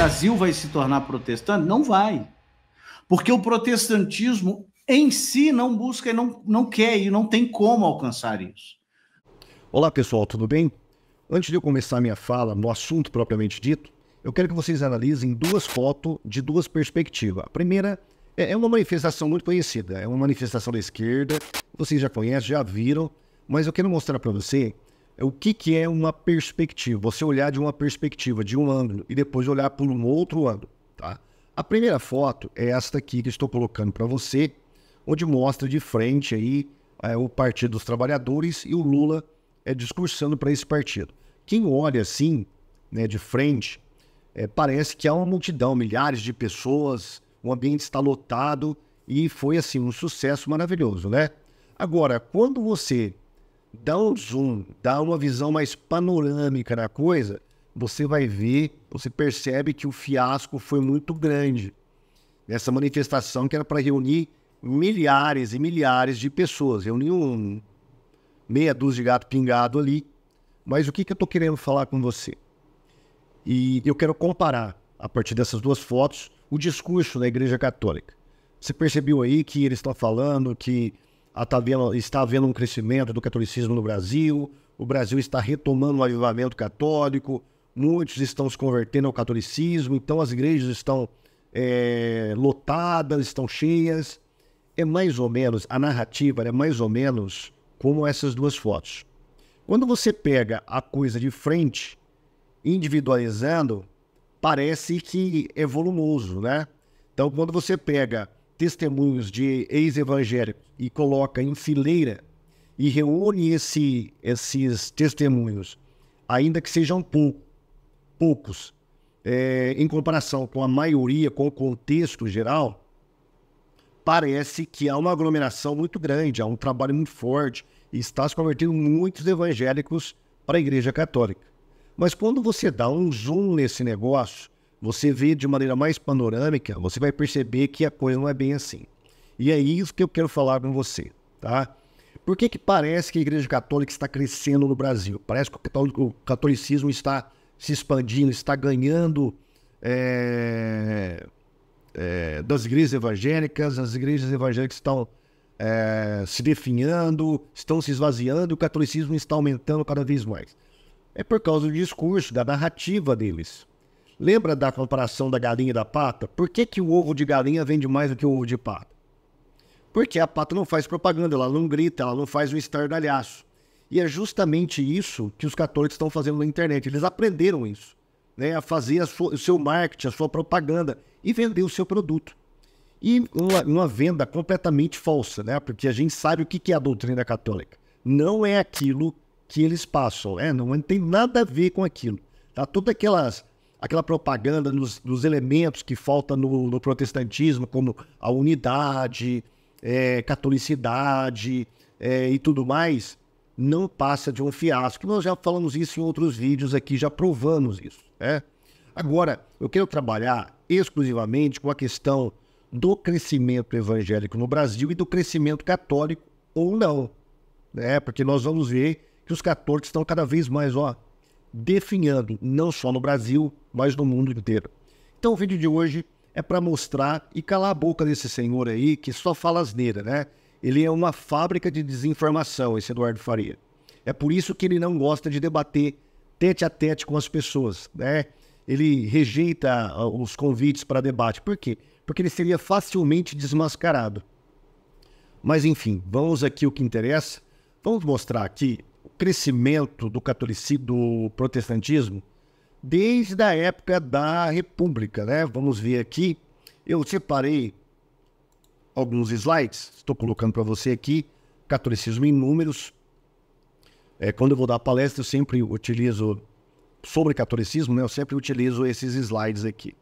Brasil vai se tornar protestante? Não vai. Porque o protestantismo em si não busca e não, não quer e não tem como alcançar isso. Olá pessoal, tudo bem? Antes de eu começar minha fala no assunto propriamente dito, eu quero que vocês analisem duas fotos de duas perspectivas. A primeira é, é uma manifestação muito conhecida, é uma manifestação da esquerda, vocês já conhecem, já viram, mas eu quero mostrar para você é o que, que é uma perspectiva? Você olhar de uma perspectiva, de um ângulo, e depois olhar por um outro ângulo. Tá? A primeira foto é esta aqui que estou colocando para você, onde mostra de frente aí é, o Partido dos Trabalhadores e o Lula é discursando para esse partido. Quem olha assim, né, de frente, é, parece que há uma multidão, milhares de pessoas, o ambiente está lotado e foi assim um sucesso maravilhoso, né? Agora, quando você dá um zoom, dá uma visão mais panorâmica da coisa, você vai ver, você percebe que o fiasco foi muito grande. Essa manifestação que era para reunir milhares e milhares de pessoas, reuniu um, meia dúzia de gato pingado ali. Mas o que, que eu estou querendo falar com você? E eu quero comparar, a partir dessas duas fotos, o discurso da Igreja Católica. Você percebeu aí que eles estão falando que está havendo, está havendo um crescimento do catolicismo no Brasil, o Brasil está retomando o avivamento católico, muitos estão se convertendo ao catolicismo, então as igrejas estão é, lotadas, estão cheias. É mais ou menos, a narrativa é mais ou menos como essas duas fotos. Quando você pega a coisa de frente, individualizando, parece que é volumoso, né? Então, quando você pega testemunhos de ex-evangélicos e coloca em fileira e reúne esse, esses testemunhos, ainda que sejam pouco, poucos, é, em comparação com a maioria, com o contexto geral, parece que há uma aglomeração muito grande, há um trabalho muito forte e está se convertendo muitos evangélicos para a Igreja Católica. Mas quando você dá um zoom nesse negócio, você vê de maneira mais panorâmica, você vai perceber que a coisa não é bem assim. E é isso que eu quero falar com você, tá? Por que, que parece que a Igreja Católica está crescendo no Brasil? Parece que o catolicismo está se expandindo, está ganhando é, é, das igrejas evangélicas, as igrejas evangélicas estão é, se definhando, estão se esvaziando, e o catolicismo está aumentando cada vez mais. É por causa do discurso, da narrativa deles. Lembra da comparação da galinha e da pata? Por que, que o ovo de galinha vende mais do que o ovo de pata? Porque a pata não faz propaganda, ela não grita, ela não faz um estardalhaço. E é justamente isso que os católicos estão fazendo na internet. Eles aprenderam isso, né? a fazer a sua, o seu marketing, a sua propaganda e vender o seu produto. E uma, uma venda completamente falsa, né? porque a gente sabe o que é a doutrina católica. Não é aquilo que eles passam, né? não, não tem nada a ver com aquilo. Tá? Todas aquelas aquela propaganda nos, dos elementos que falta no, no protestantismo, como a unidade, é, catolicidade é, e tudo mais, não passa de um fiasco. Nós já falamos isso em outros vídeos aqui, já provamos isso. Né? Agora, eu quero trabalhar exclusivamente com a questão do crescimento evangélico no Brasil e do crescimento católico ou não. Né? Porque nós vamos ver que os católicos estão cada vez mais ó, definhando, não só no Brasil, mas no mundo inteiro. Então o vídeo de hoje é para mostrar e calar a boca desse senhor aí que só fala asneira, né? Ele é uma fábrica de desinformação, esse Eduardo Faria. É por isso que ele não gosta de debater tete a tete com as pessoas, né? Ele rejeita ah, os convites para debate. Por quê? Porque ele seria facilmente desmascarado. Mas enfim, vamos aqui o que interessa. Vamos mostrar aqui o crescimento do catolicismo, do protestantismo desde a época da República, né? Vamos ver aqui. Eu separei alguns slides, estou colocando para você aqui, catolicismo em números. É, quando eu vou dar palestra, eu sempre utilizo sobre catolicismo, né? Eu sempre utilizo esses slides aqui.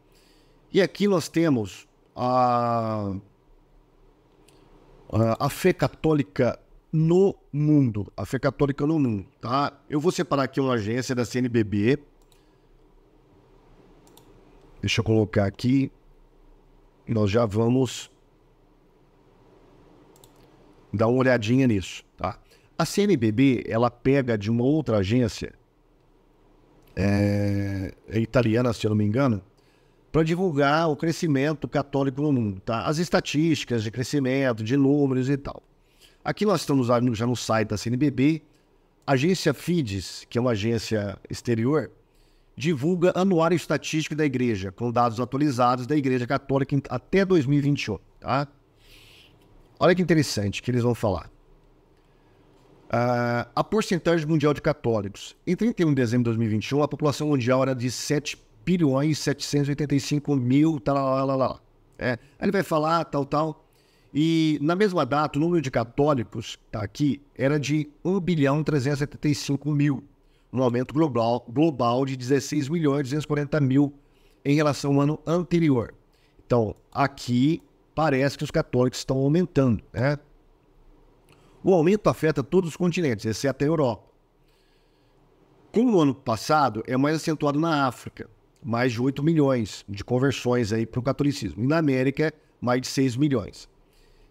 E aqui nós temos a a fé católica no mundo, a fé católica no mundo, tá? Eu vou separar aqui uma agência da CNBB, Deixa eu colocar aqui. Nós já vamos dar uma olhadinha nisso, tá? A CNBB, ela pega de uma outra agência, é, é italiana, se eu não me engano, para divulgar o crescimento católico no mundo, tá? As estatísticas de crescimento, de números e tal. Aqui nós estamos já no site da CNBB, a agência FIDES, que é uma agência exterior, divulga anuário estatístico da igreja, com dados atualizados da igreja católica até 2021, tá? Olha que interessante que eles vão falar. Uh, a porcentagem mundial de católicos. Em 31 de dezembro de 2021, a população mundial era de 7 bilhões 785 mil, tal, tá lá, lá, lá. É, aí ele vai falar, tal, tal. E na mesma data, o número de católicos, tá aqui, era de 1 bilhão 375 mil um aumento global, global de 16 milhões 240 mil em relação ao ano anterior. Então, aqui parece que os católicos estão aumentando, né? O aumento afeta todos os continentes, exceto a Europa. Como no ano passado, é mais acentuado na África, mais de 8 milhões de conversões aí para o catolicismo. E na América, mais de 6 milhões.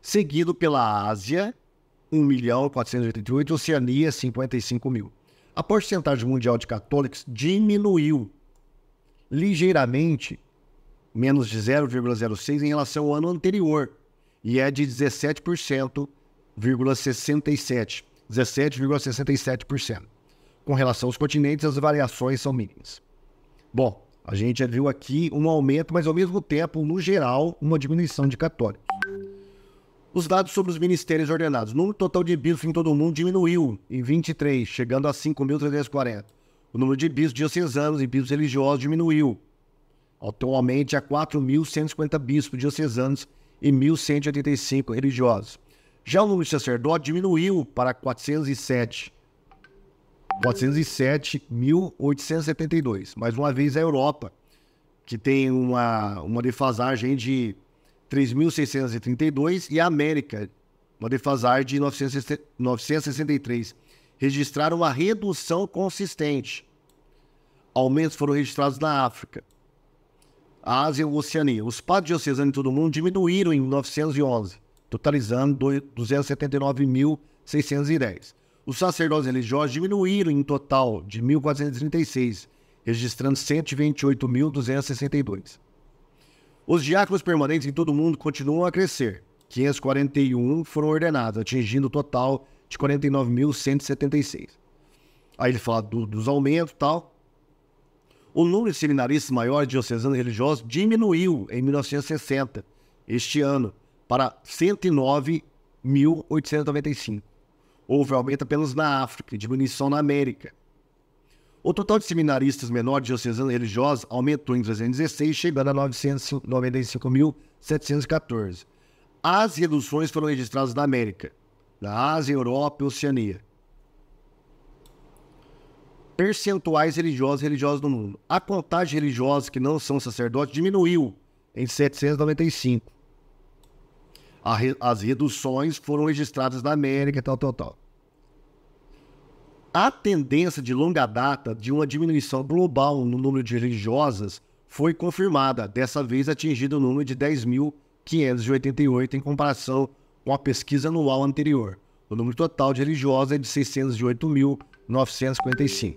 Seguido pela Ásia, 1 milhão 488, Oceania, 55 mil a porcentagem mundial de católicos diminuiu ligeiramente, menos de 0,06 em relação ao ano anterior, e é de 17,67%. 17,67%. Com relação aos continentes, as variações são mínimas. Bom, a gente já viu aqui um aumento, mas ao mesmo tempo, no geral, uma diminuição de católicos. Os dados sobre os ministérios ordenados. O número total de bispos em todo o mundo diminuiu em 23, chegando a 5.340. O número de bispos diocesanos e bispos religiosos diminuiu. Atualmente há 4.150 bispos diocesanos e 1.185 religiosos. Já o número de sacerdotes diminuiu para 407. 407.872. Mais uma vez, a Europa, que tem uma, uma defasagem de 3.632 e a América, uma defasagem de 963, registraram uma redução consistente. Aumentos foram registrados na África, Ásia e Oceania. Os padres diocesanos em todo o mundo diminuíram em 911, totalizando 279.610. Os sacerdotes religiosos diminuíram em total de 1.436, registrando 128.262. Os diáconos permanentes em todo o mundo continuam a crescer. 541 foram ordenados, atingindo o total de 49.176. Aí ele fala do, dos aumentos e tal. O número de seminaristas maiores diocesanos religiosos diminuiu em 1960, este ano, para 109.895. Houve aumento apenas na África, diminuição na América. O total de seminaristas menores de diocesanos religiosa aumentou em 316, chegando a 995.714. As reduções foram registradas na América, na Ásia, Europa e Oceania. Percentuais religiosos e religiosos do mundo. A contagem religiosa que não são sacerdotes diminuiu em 795. As reduções foram registradas na América, tal, tal, tal a tendência de longa data de uma diminuição global no número de religiosas foi confirmada, dessa vez atingindo o número de 10.588 em comparação com a pesquisa anual anterior. O número total de religiosas é de 608.955.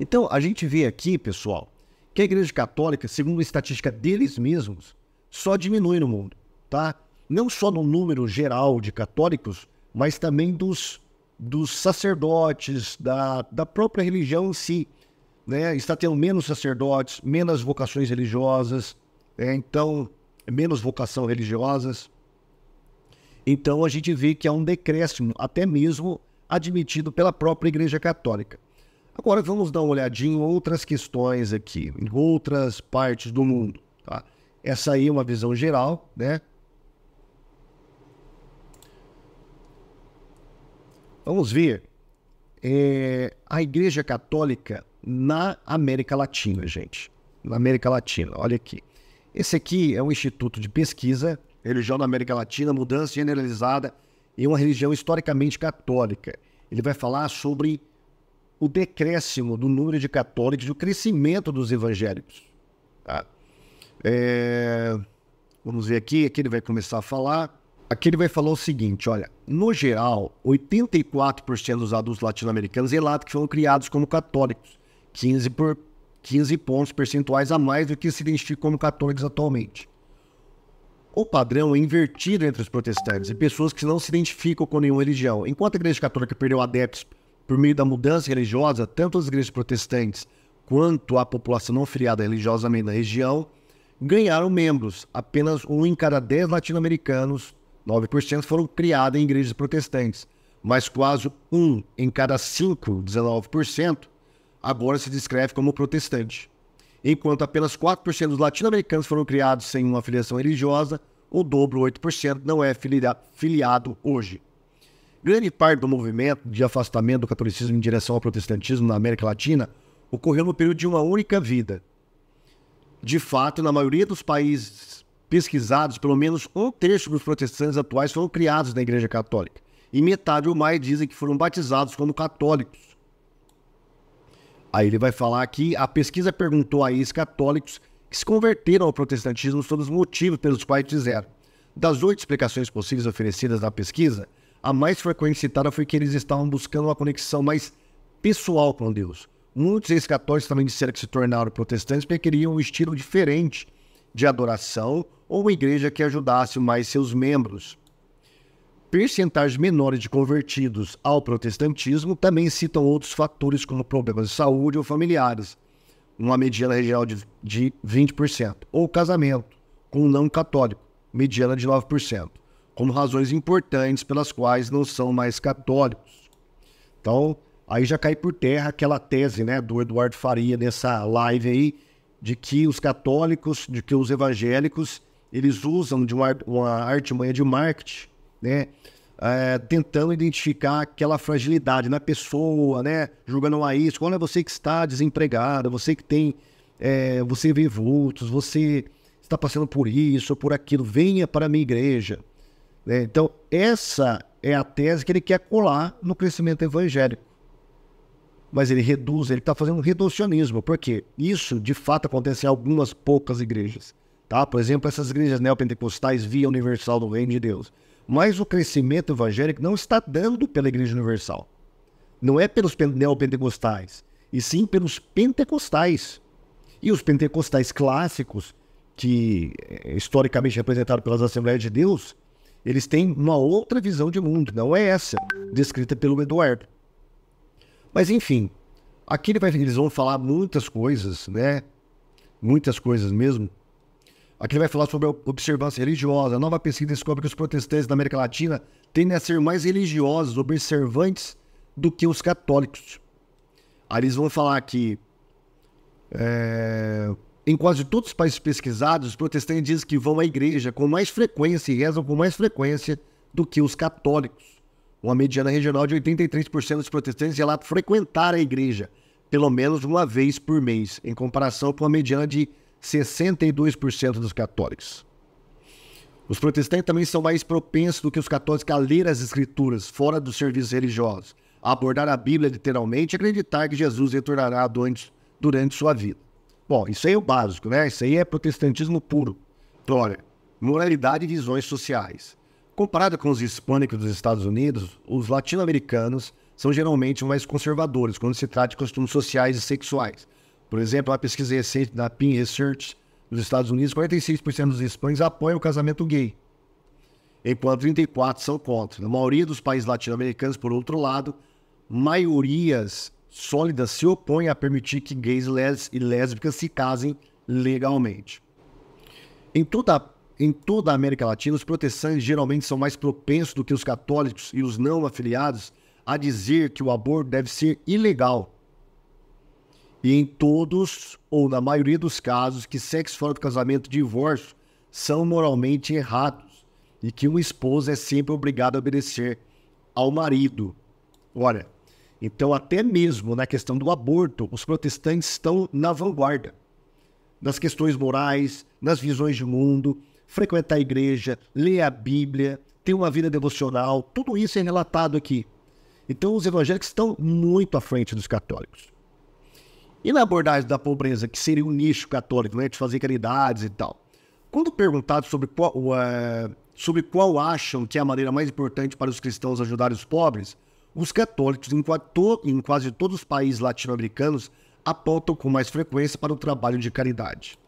Então, a gente vê aqui, pessoal, que a Igreja Católica, segundo a estatística deles mesmos, só diminui no mundo, tá? Não só no número geral de católicos, mas também dos dos sacerdotes, da, da própria religião em si. Né? Está tendo menos sacerdotes, menos vocações religiosas, é, então, menos vocação religiosas. Então, a gente vê que há um decréscimo, até mesmo admitido pela própria Igreja Católica. Agora, vamos dar uma olhadinha em outras questões aqui, em outras partes do mundo. Tá? Essa aí é uma visão geral, né? Vamos ver é, a Igreja Católica na América Latina, gente. Na América Latina, olha aqui. Esse aqui é um instituto de pesquisa, religião na América Latina, mudança generalizada e uma religião historicamente católica. Ele vai falar sobre o decréscimo do número de católicos e o crescimento dos evangélicos. Tá? É, vamos ver aqui, aqui ele vai começar a falar Aqui ele vai falar o seguinte, olha, no geral, 84% dos adultos latino-americanos relatam que foram criados como católicos, 15, por, 15 pontos percentuais a mais do que se identificam como católicos atualmente. O padrão é invertido entre os protestantes e pessoas que não se identificam com nenhuma religião. Enquanto a Igreja Católica perdeu adeptos por meio da mudança religiosa, tanto as igrejas protestantes quanto a população não filiada religiosamente na região ganharam membros. Apenas um em cada dez latino-americanos 9% foram criadas em igrejas protestantes, mas quase um em cada cinco, 19%, agora se descreve como protestante. Enquanto apenas 4% dos latino-americanos foram criados sem uma filiação religiosa, o dobro, 8%, não é filiado hoje. Grande parte do movimento de afastamento do catolicismo em direção ao protestantismo na América Latina ocorreu no período de uma única vida. De fato, na maioria dos países pesquisados, pelo menos um terço dos protestantes atuais foram criados na Igreja Católica. E metade ou mais dizem que foram batizados como católicos. Aí ele vai falar que a pesquisa perguntou a ex-católicos que se converteram ao protestantismo sobre os motivos pelos quais fizeram. Das oito explicações possíveis oferecidas na pesquisa, a mais frequente citada foi que eles estavam buscando uma conexão mais pessoal com Deus. Muitos ex-católicos também disseram que se tornaram protestantes porque queriam um estilo diferente de adoração ou uma igreja que ajudasse mais seus membros. Percentagens menores de convertidos ao protestantismo também citam outros fatores como problemas de saúde ou familiares, uma mediana regional de, de 20%, ou casamento com um não católico, mediana de 9%, como razões importantes pelas quais não são mais católicos. Então, aí já cai por terra aquela tese né, do Eduardo Faria nessa live aí, de que os católicos, de que os evangélicos, eles usam de uma, uma artimanha de marketing, né? É, tentando identificar aquela fragilidade na pessoa, né? Julgando a ah, isso. é você que está desempregado, você que tem. É, você vê vultos, você está passando por isso, por aquilo, venha para a minha igreja. Né? Então, essa é a tese que ele quer colar no crescimento evangélico mas ele reduz, ele está fazendo um reducionismo, porque isso de fato acontece em algumas poucas igrejas. Tá? Por exemplo, essas igrejas neopentecostais via universal do reino de Deus. Mas o crescimento evangélico não está dando pela igreja universal. Não é pelos neopentecostais, e sim pelos pentecostais. E os pentecostais clássicos, que eh, historicamente representado pelas Assembleias de Deus, eles têm uma outra visão de mundo, não é essa descrita pelo Eduardo. Mas enfim, aqui ele vai, eles vão falar muitas coisas, né? Muitas coisas mesmo. Aqui ele vai falar sobre a observância religiosa. A nova pesquisa descobre que os protestantes da América Latina tendem a ser mais religiosos, observantes do que os católicos. Aí eles vão falar que é, em quase todos os países pesquisados, os protestantes dizem que vão à igreja com mais frequência e rezam com mais frequência do que os católicos uma mediana regional de 83% dos protestantes lá frequentar a igreja pelo menos uma vez por mês, em comparação com a mediana de 62% dos católicos. Os protestantes também são mais propensos do que os católicos a ler as escrituras fora dos serviços religiosos, a abordar a Bíblia literalmente e acreditar que Jesus retornará durante, durante sua vida. Bom, isso aí é o básico, né? Isso aí é protestantismo puro. Então, olha, moralidade e visões sociais. Comparado com os hispânicos dos Estados Unidos, os latino-americanos são geralmente mais conservadores quando se trata de costumes sociais e sexuais. Por exemplo, uma pesquisa recente da Pin Research nos Estados Unidos, 46% dos hispânicos apoiam o casamento gay, enquanto 34% são contra. Na maioria dos países latino-americanos, por outro lado, maiorias sólidas se opõem a permitir que gays e lésbicas se casem legalmente. Em toda a em toda a América Latina, os protestantes geralmente são mais propensos do que os católicos e os não afiliados a dizer que o aborto deve ser ilegal. E em todos, ou na maioria dos casos, que sexo fora do casamento e divórcio são moralmente errados e que uma esposa é sempre obrigada a obedecer ao marido. Olha, então, até mesmo na questão do aborto, os protestantes estão na vanguarda nas questões morais, nas visões de mundo, frequentar a igreja, ler a Bíblia, ter uma vida devocional, tudo isso é relatado aqui. Então os evangélicos estão muito à frente dos católicos. E na abordagem da pobreza, que seria um nicho católico, né, de fazer caridades e tal. Quando perguntado sobre qual, uh, sobre qual acham que é a maneira mais importante para os cristãos ajudar os pobres, os católicos em, em quase todos os países latino-americanos apontam com mais frequência para o trabalho de caridade.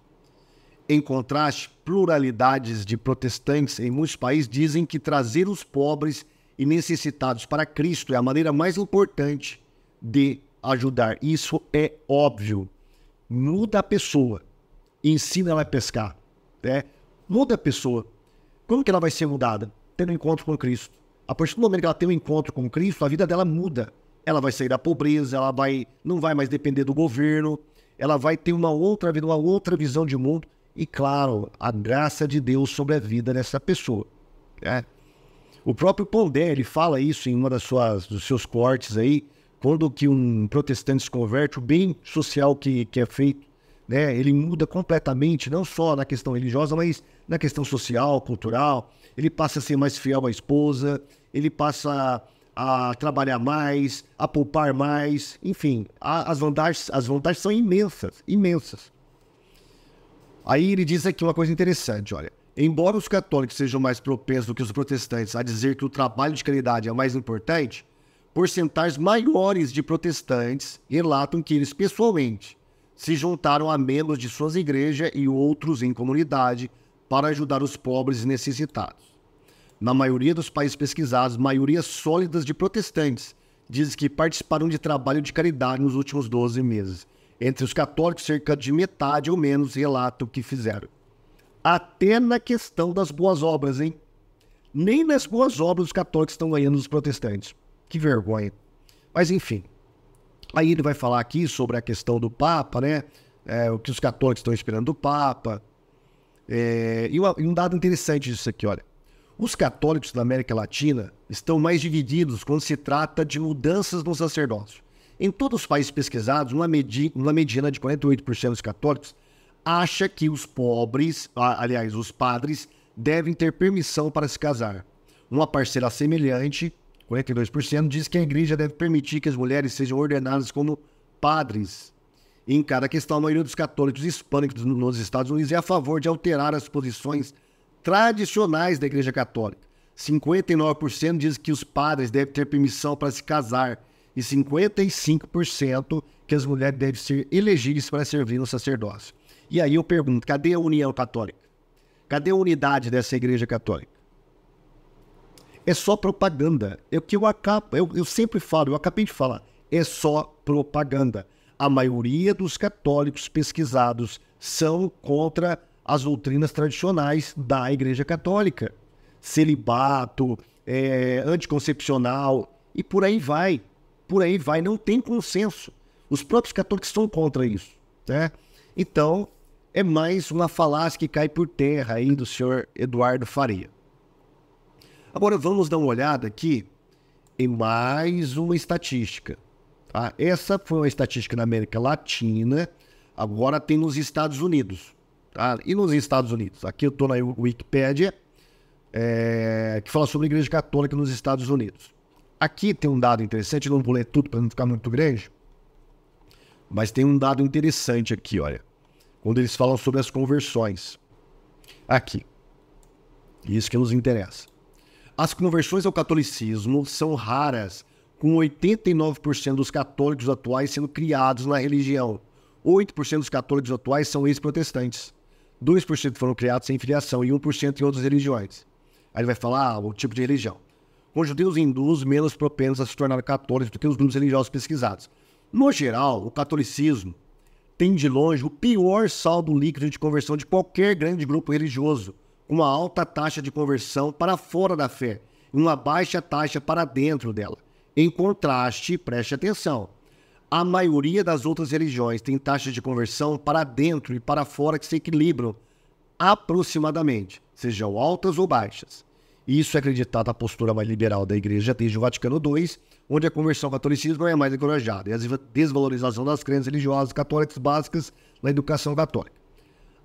Em contraste, pluralidades de protestantes em muitos países dizem que trazer os pobres e necessitados para Cristo é a maneira mais importante de ajudar. Isso é óbvio. Muda a pessoa, ensina ela a pescar. Né? Muda a pessoa. Como que ela vai ser mudada? Tendo um encontro com Cristo. A partir do momento que ela tem um encontro com Cristo, a vida dela muda. Ela vai sair da pobreza, ela vai não vai mais depender do governo, ela vai ter uma outra vida, uma outra visão de mundo e, claro, a graça de Deus sobre a vida dessa pessoa. Né? O próprio Pondé ele fala isso em uma das suas dos seus cortes aí, quando que um protestante se converte, o bem social que, que é feito, né, ele muda completamente, não só na questão religiosa, mas na questão social, cultural. Ele passa a ser mais fiel à esposa, ele passa a trabalhar mais, a poupar mais, enfim, a, as vantagens, as vantagens são imensas, imensas. Aí ele diz aqui uma coisa interessante, olha. Embora os católicos sejam mais propensos do que os protestantes a dizer que o trabalho de caridade é mais importante, porcentagens maiores de protestantes relatam que eles pessoalmente se juntaram a membros de suas igrejas e outros em comunidade para ajudar os pobres e necessitados. Na maioria dos países pesquisados, maioria sólidas de protestantes dizem que participaram de trabalho de caridade nos últimos 12 meses. Entre os católicos, cerca de metade ou menos relata o que fizeram. Até na questão das boas obras, hein? Nem nas boas obras os católicos estão ganhando os protestantes. Que vergonha. Mas enfim. Aí ele vai falar aqui sobre a questão do Papa, né? É, o que os católicos estão esperando do Papa. É, e, uma, e um dado interessante disso aqui, olha. Os católicos da América Latina estão mais divididos quando se trata de mudanças no sacerdócio. Em todos os países pesquisados, uma, medi uma mediana de 48% dos católicos acha que os pobres, aliás, os padres, devem ter permissão para se casar. Uma parcela semelhante, 42%, diz que a igreja deve permitir que as mulheres sejam ordenadas como padres. E em cada questão, a maioria dos católicos hispânicos nos Estados Unidos é a favor de alterar as posições tradicionais da igreja católica. 59% diz que os padres devem ter permissão para se casar e 55% que as mulheres devem ser elegíveis para servir no sacerdócio. E aí eu pergunto, cadê a união católica? Cadê a unidade dessa igreja católica? É só propaganda. É o que eu acabo, eu, eu sempre falo, eu acabei de falar, é só propaganda. A maioria dos católicos pesquisados são contra as doutrinas tradicionais da Igreja Católica. Celibato, é, anticoncepcional e por aí vai por aí vai, não tem consenso. Os próprios católicos são contra isso. Né? Então, é mais uma falácia que cai por terra aí do senhor Eduardo Faria. Agora vamos dar uma olhada aqui em mais uma estatística. Tá? Essa foi uma estatística na América Latina, agora tem nos Estados Unidos. Tá? E nos Estados Unidos? Aqui eu estou na Wikipédia, é, que fala sobre a Igreja Católica nos Estados Unidos. Aqui tem um dado interessante, Eu não vou ler tudo para não ficar muito grande, mas tem um dado interessante aqui, olha. Quando eles falam sobre as conversões. Aqui. Isso que nos interessa. As conversões ao catolicismo são raras, com 89% dos católicos atuais sendo criados na religião. 8% dos católicos atuais são ex-protestantes. 2% foram criados sem filiação e 1% em outras religiões. Aí ele vai falar ah, o tipo de religião com judeus hindus menos propensos a se tornar católicos do que os grupos religiosos pesquisados. No geral, o catolicismo tem de longe o pior saldo líquido de conversão de qualquer grande grupo religioso, com uma alta taxa de conversão para fora da fé e uma baixa taxa para dentro dela. Em contraste, preste atenção, a maioria das outras religiões tem taxas de conversão para dentro e para fora que se equilibram aproximadamente, sejam altas ou baixas. Isso é acreditado na postura mais liberal da Igreja desde o Vaticano II, onde a conversão ao catolicismo é mais encorajada e a desvalorização das crenças religiosas católicas básicas na educação católica.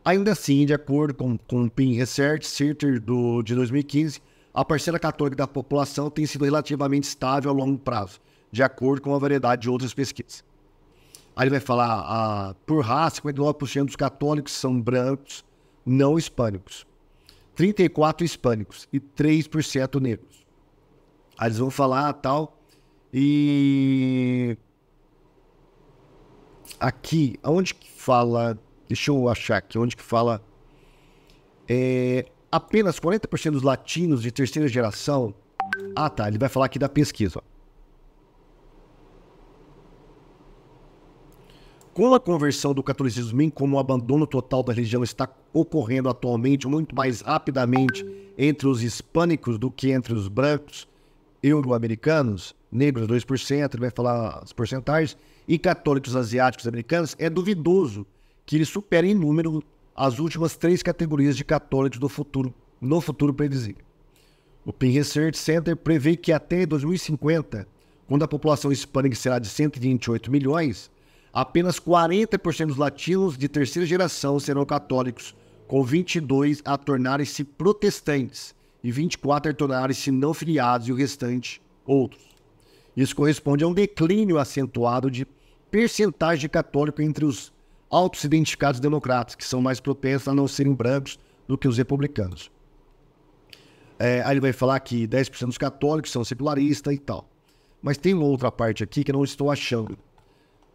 Ainda assim, de acordo com, com o Pew Research Center do, de 2015, a parcela católica da população tem sido relativamente estável a longo prazo, de acordo com a variedade de outras pesquisas. Aí ele vai falar, ah, por raça, 59% dos católicos são brancos, não hispânicos. 34 hispânicos e 3% negros. Aí eles vão falar tal. E aqui, onde que fala? Deixa eu achar aqui, onde que fala? É, apenas 40% dos latinos de terceira geração. Ah, tá, ele vai falar aqui da pesquisa. Ó. com a conversão do catolicismo em como o abandono total da religião está ocorrendo atualmente muito mais rapidamente entre os hispânicos do que entre os brancos euro-americanos, negros 2%, ele vai falar as porcentagens, e católicos asiáticos americanos, é duvidoso que ele supere em número as últimas três categorias de católicos do futuro, no futuro previsível. O Pew Research Center prevê que até 2050, quando a população hispânica será de 128 milhões, Apenas 40% dos latinos de terceira geração serão católicos, com 22 a tornarem-se protestantes e 24 a tornarem-se não filiados e o restante outros. Isso corresponde a um declínio acentuado de percentagem de católico entre os autos-identificados democratas, que são mais propensos a não serem brancos do que os republicanos. É, aí ele vai falar que 10% dos católicos são secularistas e tal. Mas tem uma outra parte aqui que eu não estou achando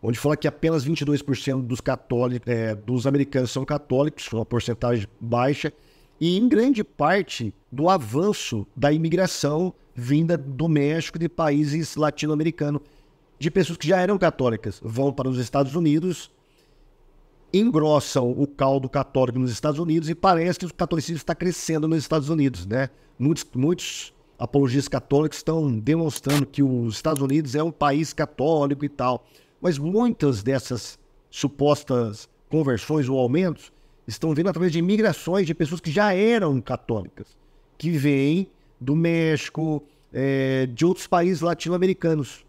onde fala que apenas 22% dos católicos, é, dos americanos são católicos, uma porcentagem baixa, e em grande parte do avanço da imigração vinda do México e de países latino-americanos, de pessoas que já eram católicas, vão para os Estados Unidos, engrossam o caldo católico nos Estados Unidos e parece que o catolicismo está crescendo nos Estados Unidos, né? Muitos, muitos apologistas católicos estão demonstrando que os Estados Unidos é um país católico e tal. Mas muitas dessas supostas conversões ou aumentos estão vindo através de migrações de pessoas que já eram católicas, que vêm do México, é, de outros países latino-americanos.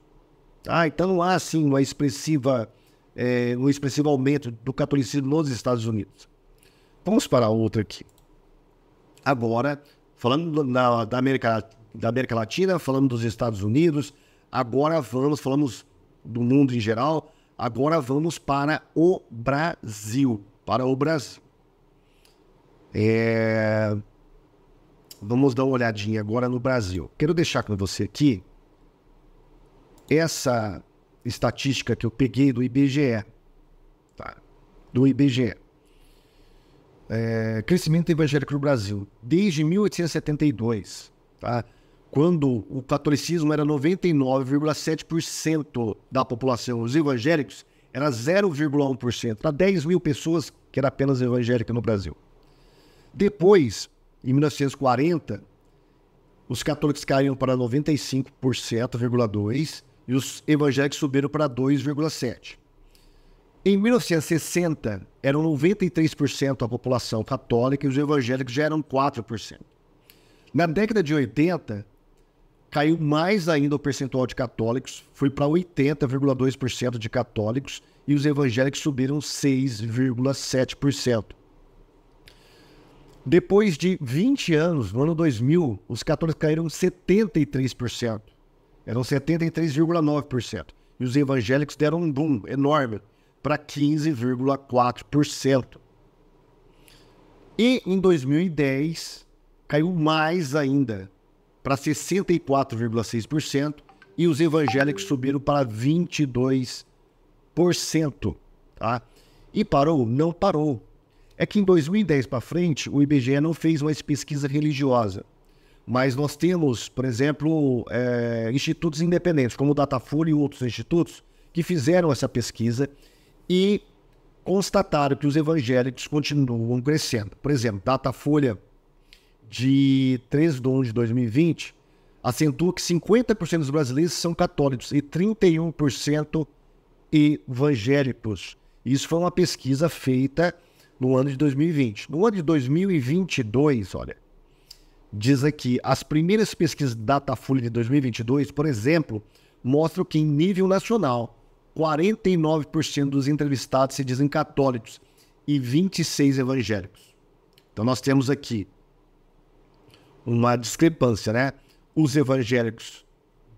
Ah, então não há assim uma expressiva, é, um expressivo aumento do catolicismo nos Estados Unidos. Vamos para outra aqui. Agora, falando da, América, da América Latina, falando dos Estados Unidos, agora vamos, falamos do mundo em geral, agora vamos para o Brasil. Para o Brasil. É... Vamos dar uma olhadinha agora no Brasil. Quero deixar com você aqui essa estatística que eu peguei do IBGE. Tá? Do IBGE. É... crescimento evangélico no Brasil desde 1872. Tá? quando o catolicismo era 99,7% da população, os evangélicos era 0,1%, para 10 mil pessoas que era apenas evangélica no Brasil. Depois, em 1940, os católicos caíram para 95,2% e os evangélicos subiram para 2,7%. Em 1960, eram 93% a população católica e os evangélicos já eram 4%. Na década de 80, caiu mais ainda o percentual de católicos, foi para 80,2% de católicos e os evangélicos subiram 6,7%. Depois de 20 anos, no ano 2000, os católicos caíram 73%. Eram 73,9%. E os evangélicos deram um boom enorme para 15,4%. E em 2010, caiu mais ainda, para 64,6% e os evangélicos subiram para 22%. Tá? E parou? Não parou. É que em 2010 para frente, o IBGE não fez mais pesquisa religiosa. Mas nós temos, por exemplo, é, institutos independentes, como o Datafolha e outros institutos, que fizeram essa pesquisa e constataram que os evangélicos continuam crescendo. Por exemplo, Datafolha de 13 de 1 de 2020 acentua que 50% dos brasileiros são católicos e 31% evangélicos. Isso foi uma pesquisa feita no ano de 2020. No ano de 2022, olha, diz aqui, as primeiras pesquisas da Datafolha de 2022, por exemplo, mostram que em nível nacional, 49% dos entrevistados se dizem católicos e 26 evangélicos. Então nós temos aqui uma discrepância, né? Os evangélicos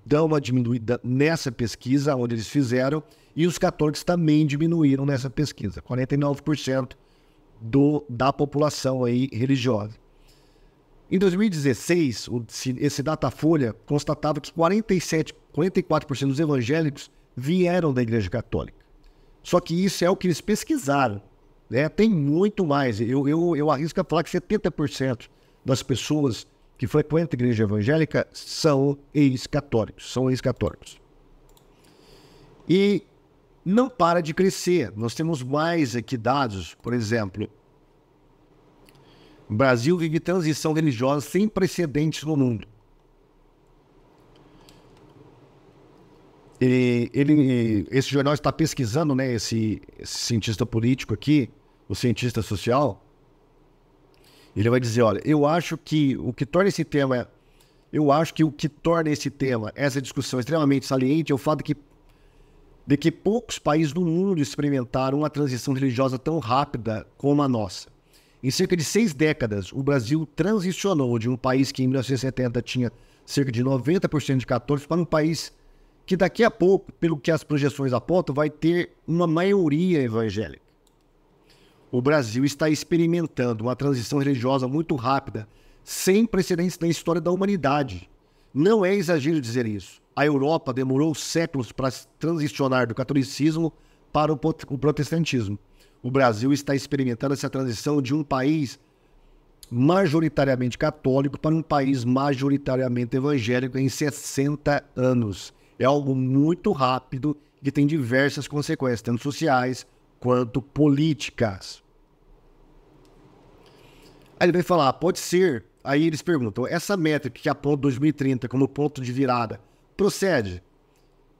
dão uma diminuída nessa pesquisa, onde eles fizeram, e os católicos também diminuíram nessa pesquisa, 49% do, da população aí religiosa. Em 2016, esse Datafolha constatava que 47, 44% dos evangélicos vieram da Igreja Católica. Só que isso é o que eles pesquisaram. Né? Tem muito mais. Eu, eu, eu arrisco a falar que 70% das pessoas que frequenta a igreja evangélica são ex-católicos, são ex-católicos. E não para de crescer. Nós temos mais aqui dados, por exemplo, o Brasil vive transição religiosa sem precedentes no mundo. Ele, ele, esse jornal está pesquisando, né, esse, esse cientista político aqui, o cientista social, ele vai dizer, olha, eu acho que o que torna esse tema, eu acho que o que torna esse tema, essa discussão extremamente saliente é o fato de que, de que poucos países do mundo experimentaram uma transição religiosa tão rápida como a nossa. Em cerca de seis décadas, o Brasil transicionou de um país que em 1970 tinha cerca de 90% de católicos para um país que daqui a pouco, pelo que as projeções apontam, vai ter uma maioria evangélica o Brasil está experimentando uma transição religiosa muito rápida, sem precedentes na história da humanidade. Não é exagero dizer isso. A Europa demorou séculos para transicionar do catolicismo para o protestantismo. O Brasil está experimentando essa transição de um país majoritariamente católico para um país majoritariamente evangélico em 60 anos. É algo muito rápido que tem diversas consequências, tanto sociais quanto políticas. Aí ele vai falar, ah, pode ser. Aí eles perguntam, essa métrica que aponta 2030 como ponto de virada, procede?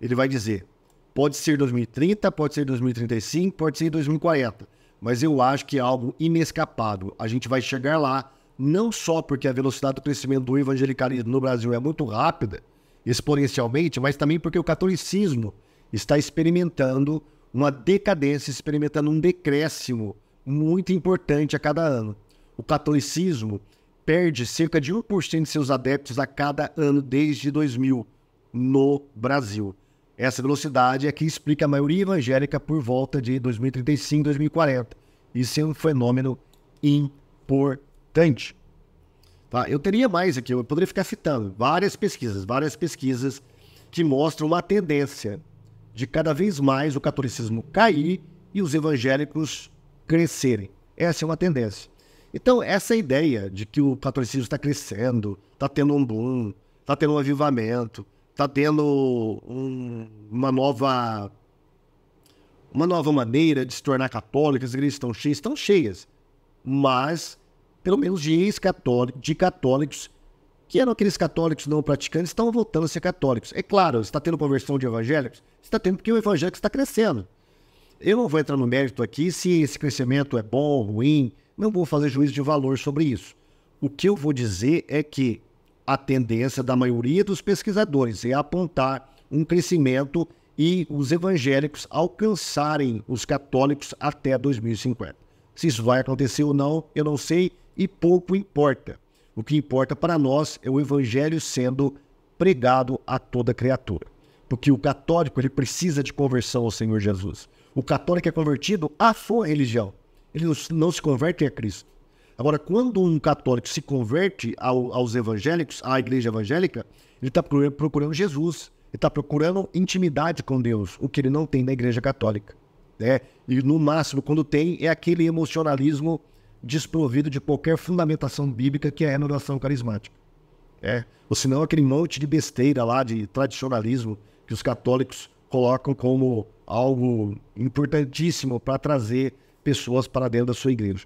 Ele vai dizer, pode ser 2030, pode ser 2035, pode ser 2040. Mas eu acho que é algo inescapável. A gente vai chegar lá, não só porque a velocidade do crescimento do evangelicalismo no Brasil é muito rápida, exponencialmente, mas também porque o catolicismo está experimentando uma decadência, experimentando um decréscimo muito importante a cada ano o catolicismo perde cerca de 1% de seus adeptos a cada ano desde 2000 no Brasil. Essa velocidade é que explica a maioria evangélica por volta de 2035, 2040. Isso é um fenômeno importante. Tá? Eu teria mais aqui, eu poderia ficar citando várias pesquisas, várias pesquisas que mostram uma tendência de cada vez mais o catolicismo cair e os evangélicos crescerem. Essa é uma tendência. Então, essa ideia de que o catolicismo está crescendo, está tendo um boom, está tendo um avivamento, está tendo um, uma nova uma nova maneira de se tornar católica, as igrejas estão cheias, estão cheias. Mas, pelo menos de ex-católicos, de católicos, que eram aqueles católicos não praticantes, estão voltando a ser católicos. É claro, está tendo conversão de evangélicos, está tendo porque o evangélico está crescendo. Eu não vou entrar no mérito aqui se esse crescimento é bom, ruim, não vou fazer juízo de valor sobre isso. O que eu vou dizer é que a tendência da maioria dos pesquisadores é apontar um crescimento e os evangélicos alcançarem os católicos até 2050. Se isso vai acontecer ou não, eu não sei e pouco importa. O que importa para nós é o evangelho sendo pregado a toda criatura. Porque o católico ele precisa de conversão ao Senhor Jesus. O católico é convertido à sua religião ele não se converte a Cristo. Agora, quando um católico se converte ao, aos evangélicos, à igreja evangélica, ele está procurando Jesus, ele está procurando intimidade com Deus, o que ele não tem na igreja católica. Né? E no máximo, quando tem, é aquele emocionalismo desprovido de qualquer fundamentação bíblica que é a renovação carismática. É. Ou senão aquele monte de besteira lá de tradicionalismo que os católicos colocam como algo importantíssimo para trazer pessoas para dentro da sua igreja.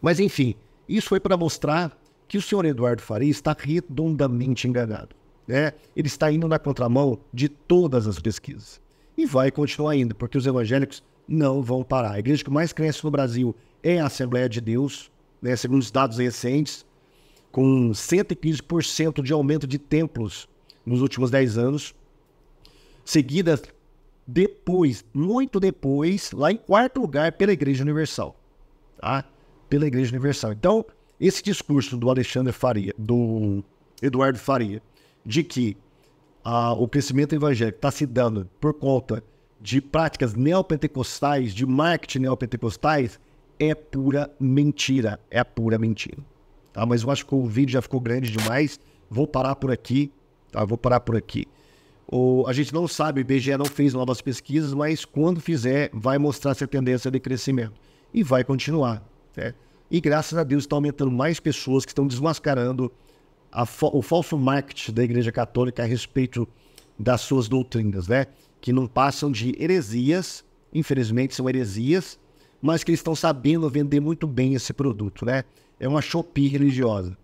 Mas, enfim, isso foi para mostrar que o senhor Eduardo Faria está redondamente enganado. Né? Ele está indo na contramão de todas as pesquisas. E vai continuar indo, porque os evangélicos não vão parar. A igreja que mais cresce no Brasil é a Assembleia de Deus, né? segundo os dados recentes, com 115% de aumento de templos nos últimos 10 anos, seguida depois, muito depois, lá em quarto lugar pela Igreja Universal. Tá? Pela Igreja Universal. Então, esse discurso do Alexandre Faria, do Eduardo Faria, de que ah, o crescimento evangélico está se dando por conta de práticas neopentecostais, de marketing neopentecostais, é pura mentira. É pura mentira. Tá? Mas eu acho que o vídeo já ficou grande demais. Vou parar por aqui. Tá? Vou parar por aqui. Ou a gente não sabe, o IBGE não fez novas pesquisas, mas quando fizer, vai mostrar essa tendência de crescimento. E vai continuar. Né? E graças a Deus está aumentando mais pessoas que estão desmascarando o falso marketing da Igreja Católica a respeito das suas doutrinas, né? Que não passam de heresias, infelizmente são heresias, mas que eles estão sabendo vender muito bem esse produto, né? É uma shopping religiosa.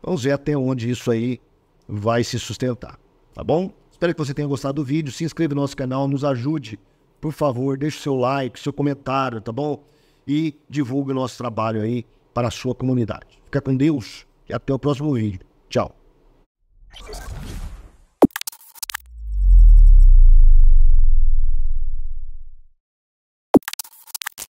Vamos ver até onde isso aí vai se sustentar tá bom? Espero que você tenha gostado do vídeo. Se inscreva no nosso canal, nos ajude, por favor. Deixe seu like, seu comentário, tá bom? E divulgue o nosso trabalho aí para a sua comunidade. Fica com Deus e até o próximo vídeo. Tchau.